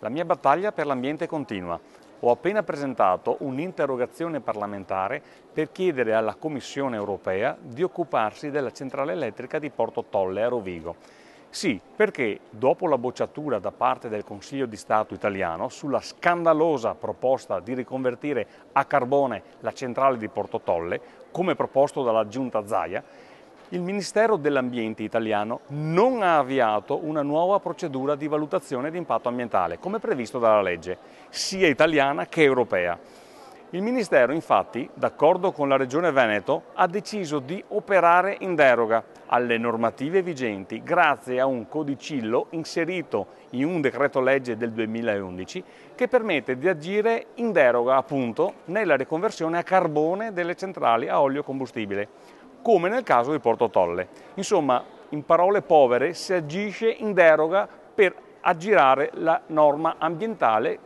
La mia battaglia per l'ambiente continua. Ho appena presentato un'interrogazione parlamentare per chiedere alla Commissione europea di occuparsi della centrale elettrica di Porto Tolle a Rovigo. Sì, perché dopo la bocciatura da parte del Consiglio di Stato italiano sulla scandalosa proposta di riconvertire a carbone la centrale di Porto Tolle, come proposto dalla Giunta Zaia, il Ministero dell'Ambiente italiano non ha avviato una nuova procedura di valutazione di impatto ambientale, come previsto dalla legge, sia italiana che europea. Il Ministero, infatti, d'accordo con la Regione Veneto, ha deciso di operare in deroga alle normative vigenti grazie a un codicillo inserito in un decreto legge del 2011 che permette di agire in deroga appunto nella riconversione a carbone delle centrali a olio combustibile come nel caso di Porto Tolle. Insomma, in parole povere, si agisce in deroga per aggirare la norma ambientale,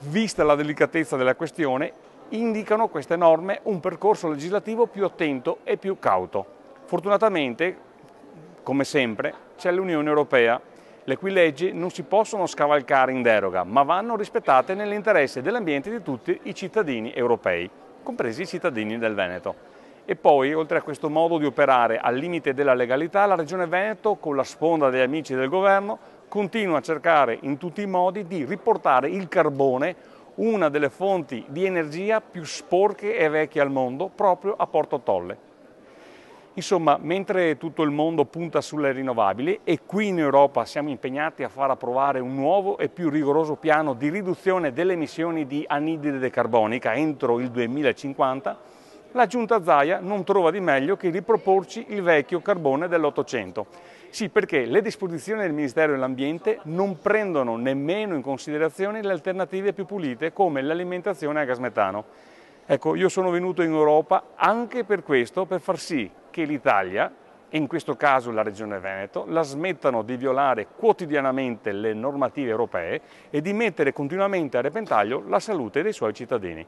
vista la delicatezza della questione, indicano queste norme un percorso legislativo più attento e più cauto. Fortunatamente, come sempre, c'è l'Unione Europea, le cui leggi non si possono scavalcare in deroga, ma vanno rispettate nell'interesse dell'ambiente di tutti i cittadini europei, compresi i cittadini del Veneto. E poi, oltre a questo modo di operare al limite della legalità, la Regione Veneto, con la sponda degli amici del governo, continua a cercare in tutti i modi di riportare il carbone, una delle fonti di energia più sporche e vecchie al mondo, proprio a Porto Tolle. Insomma, mentre tutto il mondo punta sulle rinnovabili e qui in Europa siamo impegnati a far approvare un nuovo e più rigoroso piano di riduzione delle emissioni di anidride carbonica entro il 2050, la giunta Zaia non trova di meglio che riproporci il vecchio carbone dell'Ottocento. Sì, perché le disposizioni del Ministero dell'Ambiente non prendono nemmeno in considerazione le alternative più pulite come l'alimentazione a gas metano. Ecco, io sono venuto in Europa anche per questo, per far sì che l'Italia, e in questo caso la Regione Veneto, la smettano di violare quotidianamente le normative europee e di mettere continuamente a repentaglio la salute dei suoi cittadini.